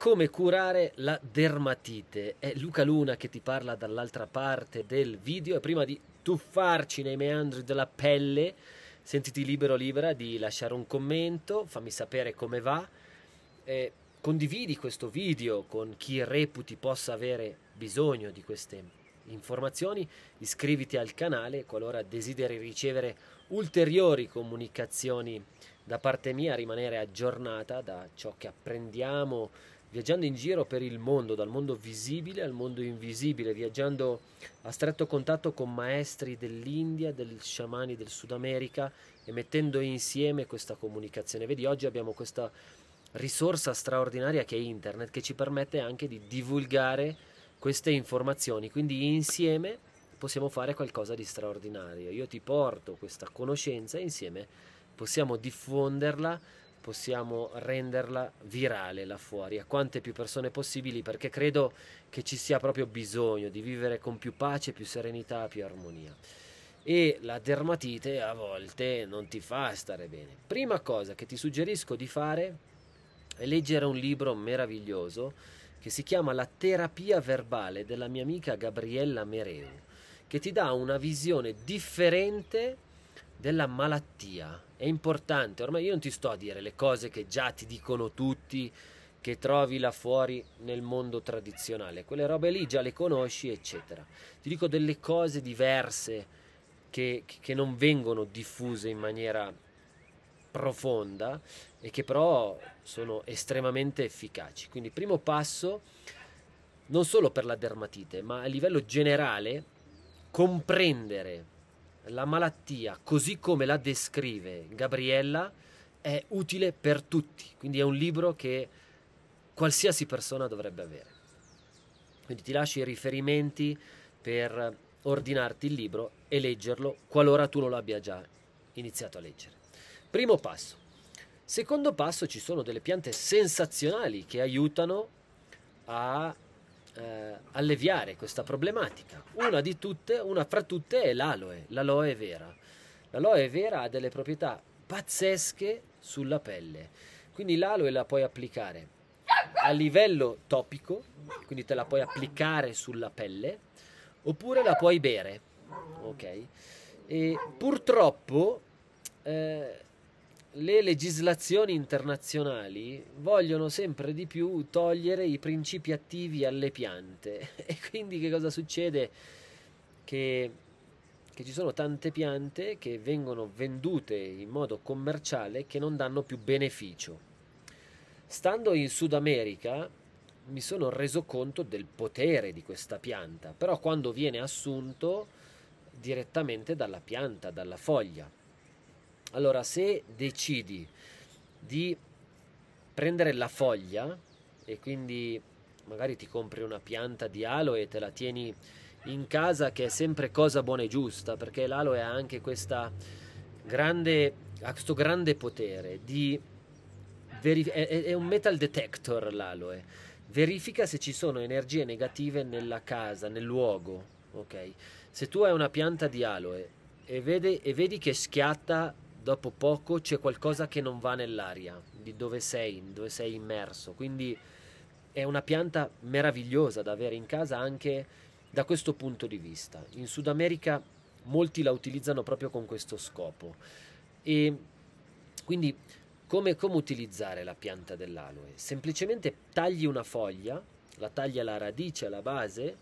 come curare la dermatite. È Luca Luna che ti parla dall'altra parte del video e prima di tuffarci nei meandri della pelle, sentiti libero libera di lasciare un commento, fammi sapere come va. Eh, condividi questo video con chi reputi possa avere bisogno di queste informazioni, iscriviti al canale qualora desideri ricevere ulteriori comunicazioni da parte mia, rimanere aggiornata da ciò che apprendiamo viaggiando in giro per il mondo, dal mondo visibile al mondo invisibile, viaggiando a stretto contatto con maestri dell'India, degli sciamani del Sud America e mettendo insieme questa comunicazione. Vedi, oggi abbiamo questa risorsa straordinaria che è internet, che ci permette anche di divulgare queste informazioni, quindi insieme possiamo fare qualcosa di straordinario. Io ti porto questa conoscenza e insieme possiamo diffonderla possiamo renderla virale là fuori, a quante più persone possibili, perché credo che ci sia proprio bisogno di vivere con più pace, più serenità, più armonia. E la dermatite a volte non ti fa stare bene. Prima cosa che ti suggerisco di fare è leggere un libro meraviglioso che si chiama La terapia verbale della mia amica Gabriella Mereu, che ti dà una visione differente della malattia. È importante, ormai io non ti sto a dire le cose che già ti dicono tutti, che trovi là fuori nel mondo tradizionale, quelle robe lì già le conosci, eccetera. Ti dico delle cose diverse che, che non vengono diffuse in maniera profonda e che però sono estremamente efficaci. Quindi primo passo non solo per la dermatite, ma a livello generale comprendere la malattia, così come la descrive Gabriella, è utile per tutti, quindi è un libro che qualsiasi persona dovrebbe avere. Quindi ti lascio i riferimenti per ordinarti il libro e leggerlo qualora tu non l'abbia già iniziato a leggere. Primo passo. Secondo passo ci sono delle piante sensazionali che aiutano a eh, alleviare questa problematica. Una di tutte, una fra tutte è l'aloe, l'aloe vera. L'aloe vera ha delle proprietà pazzesche sulla pelle, quindi l'aloe la puoi applicare a livello topico, quindi te la puoi applicare sulla pelle, oppure la puoi bere, ok? E purtroppo eh, le legislazioni internazionali vogliono sempre di più togliere i principi attivi alle piante e quindi che cosa succede? Che, che, ci sono tante piante che vengono vendute in modo commerciale che non danno più beneficio. Stando in Sud America mi sono reso conto del potere di questa pianta, però quando viene assunto direttamente dalla pianta, dalla foglia allora, se decidi di prendere la foglia e quindi magari ti compri una pianta di aloe e te la tieni in casa che è sempre cosa buona e giusta perché l'aloe ha anche grande, questo grande potere di verif- è, è un metal detector l'aloe verifica se ci sono energie negative nella casa, nel luogo ok? se tu hai una pianta di aloe e, vede, e vedi che schiatta dopo poco c'è qualcosa che non va nell'aria, di dove sei, dove sei immerso. Quindi è una pianta meravigliosa da avere in casa anche da questo punto di vista. In Sud America molti la utilizzano proprio con questo scopo. E quindi come, come utilizzare la pianta dell'aloe? Semplicemente tagli una foglia, la tagli alla radice, alla base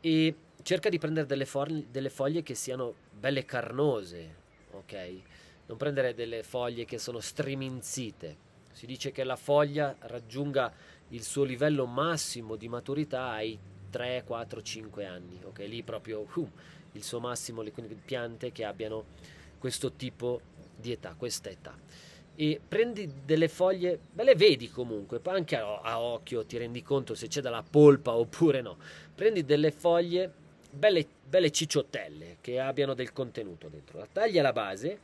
e cerca di prendere delle, foglie, delle foglie che siano belle carnose, ok? Non prendere delle foglie che sono striminzite. Si dice che la foglia raggiunga il suo livello massimo di maturità ai 3, 4, 5 anni, ok? Lì proprio uh, il suo massimo, le piante che abbiano questo tipo di età, questa età. E prendi delle foglie, beh le vedi comunque, anche a, a occhio ti rendi conto se c'è dalla polpa oppure no. Prendi delle foglie belle, belle cicciottelle che abbiano del contenuto dentro. La tagli alla base,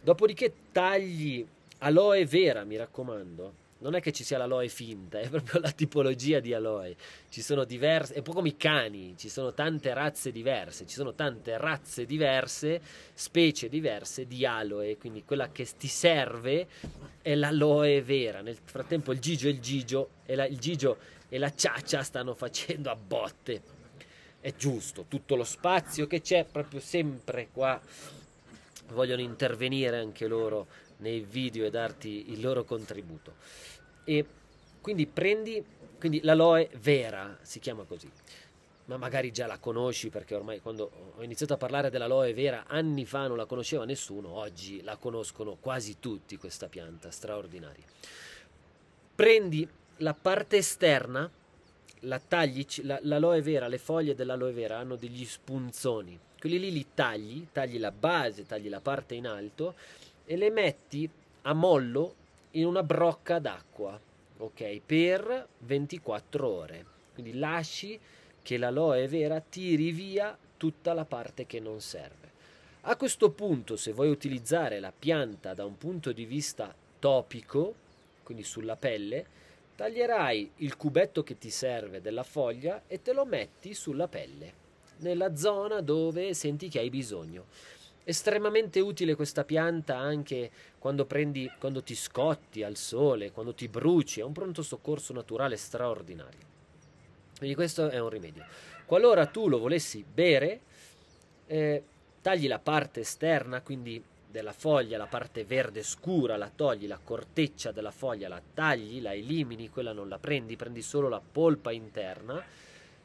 dopodiché tagli aloe vera, mi raccomando. Non è che ci sia l'aloe finta, è proprio la tipologia di aloe. Ci sono diverse, è un po' come i cani, ci sono tante razze diverse, ci sono tante razze diverse, specie diverse di aloe, quindi quella che ti serve è l'aloe vera. Nel frattempo il Gigio e il Gigio e la, il Gigio e la Ciaccia stanno facendo a botte è giusto, tutto lo spazio che c'è proprio sempre qua vogliono intervenire anche loro nei video e darti il loro contributo. E quindi prendi quindi l'aloe vera, si chiama così. Ma magari già la conosci perché ormai quando ho iniziato a parlare dell'aloe vera anni fa non la conosceva nessuno, oggi la conoscono quasi tutti questa pianta straordinaria. Prendi la parte esterna la tagli, la, l'aloe vera, le foglie dell'aloe vera hanno degli spunzoni, quelli lì li tagli, tagli la base, tagli la parte in alto e le metti a mollo in una brocca d'acqua, ok, per 24 ore. Quindi lasci che l'aloe vera tiri via tutta la parte che non serve. A questo punto, se vuoi utilizzare la pianta da un punto di vista topico, quindi sulla pelle, Taglierai il cubetto che ti serve della foglia e te lo metti sulla pelle, nella zona dove senti che hai bisogno. Estremamente utile questa pianta anche quando, prendi, quando ti scotti al sole, quando ti bruci, è un pronto soccorso naturale straordinario. Quindi questo è un rimedio. Qualora tu lo volessi bere, eh, tagli la parte esterna, quindi della foglia, la parte verde scura, la togli, la corteccia della foglia la tagli, la elimini, quella non la prendi, prendi solo la polpa interna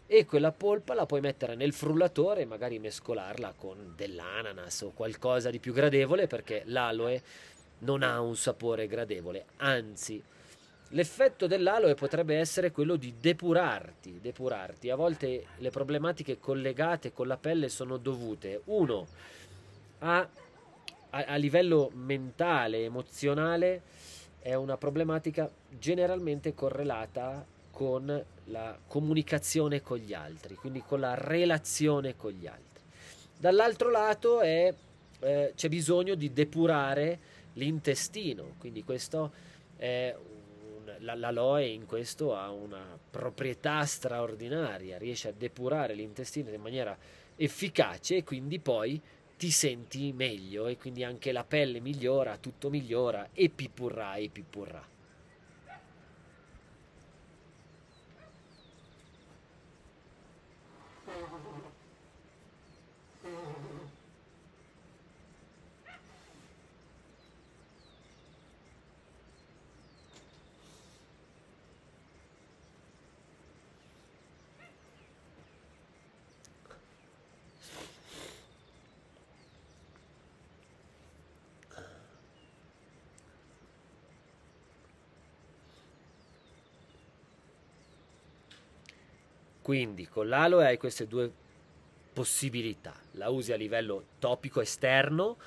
e quella polpa la puoi mettere nel frullatore e magari mescolarla con dell'ananas o qualcosa di più gradevole perché l'aloe non ha un sapore gradevole, anzi L'effetto dell'aloe potrebbe essere quello di depurarti, depurarti. A volte le problematiche collegate con la pelle sono dovute, uno, a a, livello mentale, emozionale, è una problematica generalmente correlata con la comunicazione con gli altri, quindi con la relazione con gli altri. Dall'altro lato è, eh, c'è bisogno di depurare l'intestino, quindi questo è un, la, l'aloe in questo ha una proprietà straordinaria, riesce a depurare l'intestino in maniera efficace e quindi poi ti senti meglio e quindi anche la pelle migliora, tutto migliora e pippurrà e pippurrà. Quindi con l'aloe hai queste due possibilità, la usi a livello topico esterno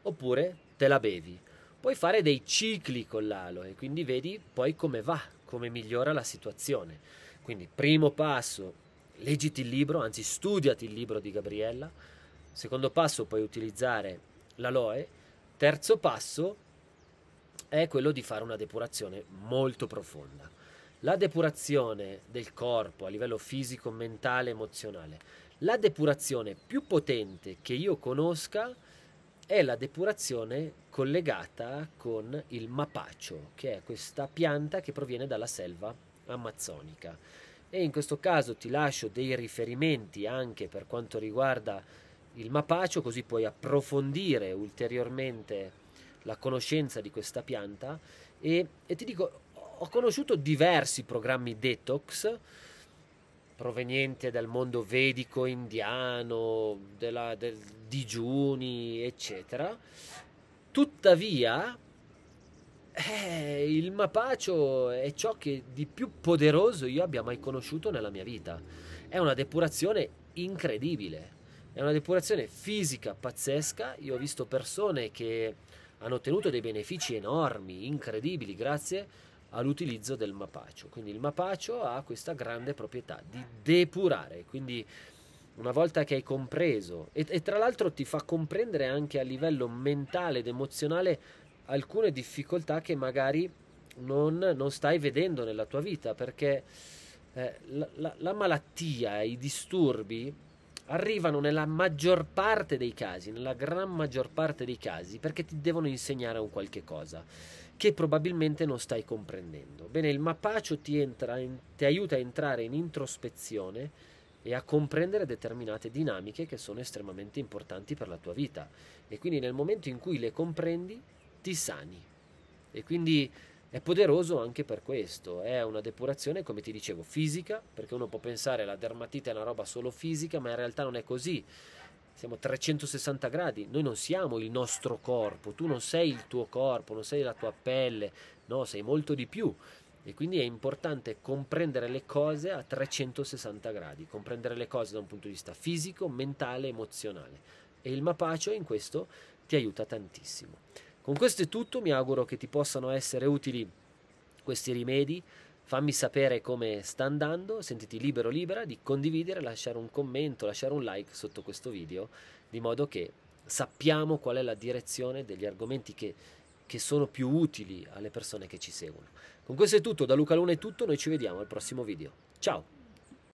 oppure te la bevi. Puoi fare dei cicli con l'aloe, quindi vedi poi come va, come migliora la situazione. Quindi primo passo, leggiti il libro, anzi studiati il libro di Gabriella. Secondo passo puoi utilizzare l'aloe. Terzo passo è quello di fare una depurazione molto profonda la depurazione del corpo a livello fisico, mentale, emozionale, la depurazione più potente che io conosca è la depurazione collegata con il mapacio, che è questa pianta che proviene dalla selva amazzonica. E in questo caso ti lascio dei riferimenti anche per quanto riguarda il mapacio, così puoi approfondire ulteriormente la conoscenza di questa pianta. E, e ti dico, ho conosciuto diversi programmi detox provenienti dal mondo vedico indiano, della, del digiuni, eccetera. Tuttavia, eh, il mapacio è ciò che di più poderoso io abbia mai conosciuto nella mia vita. È una depurazione incredibile, è una depurazione fisica pazzesca. Io ho visto persone che hanno ottenuto dei benefici enormi, incredibili, grazie all'utilizzo del mapaccio. Quindi il mapaccio ha questa grande proprietà di depurare, quindi una volta che hai compreso, e, e tra l'altro ti fa comprendere anche a livello mentale ed emozionale alcune difficoltà che magari non, non stai vedendo nella tua vita, perché eh, la, la, la malattia, i disturbi arrivano nella maggior parte dei casi, nella gran maggior parte dei casi, perché ti devono insegnare un qualche cosa che probabilmente non stai comprendendo. Bene, il mappaccio ti, entra in, ti aiuta a entrare in introspezione e a comprendere determinate dinamiche che sono estremamente importanti per la tua vita e quindi nel momento in cui le comprendi ti sani e quindi è poderoso anche per questo, è una depurazione come ti dicevo fisica perché uno può pensare la dermatite è una roba solo fisica ma in realtà non è così siamo 360 gradi, noi non siamo il nostro corpo, tu non sei il tuo corpo, non sei la tua pelle, no, sei molto di più. E quindi è importante comprendere le cose a 360 gradi, comprendere le cose da un punto di vista fisico, mentale, emozionale. E il Mapacio in questo ti aiuta tantissimo. Con questo è tutto, mi auguro che ti possano essere utili questi rimedi fammi sapere come sta andando, sentiti libero libera di condividere, lasciare un commento, lasciare un like sotto questo video, di modo che sappiamo qual è la direzione degli argomenti che, che sono più utili alle persone che ci seguono. Con questo è tutto, da Luca Luna è tutto, noi ci vediamo al prossimo video. Ciao!